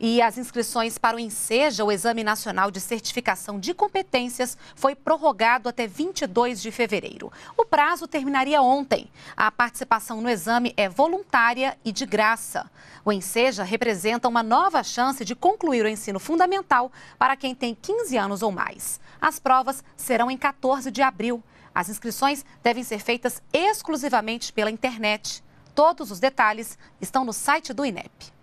E as inscrições para o Enseja, o Exame Nacional de Certificação de Competências, foi prorrogado até 22 de fevereiro. O prazo terminaria ontem. A participação no exame é voluntária e de graça. O Enseja representa uma nova chance de concluir o ensino fundamental para quem tem 15 anos ou mais. As provas serão em 14 de abril. As inscrições devem ser feitas exclusivamente pela internet. Todos os detalhes estão no site do INEP.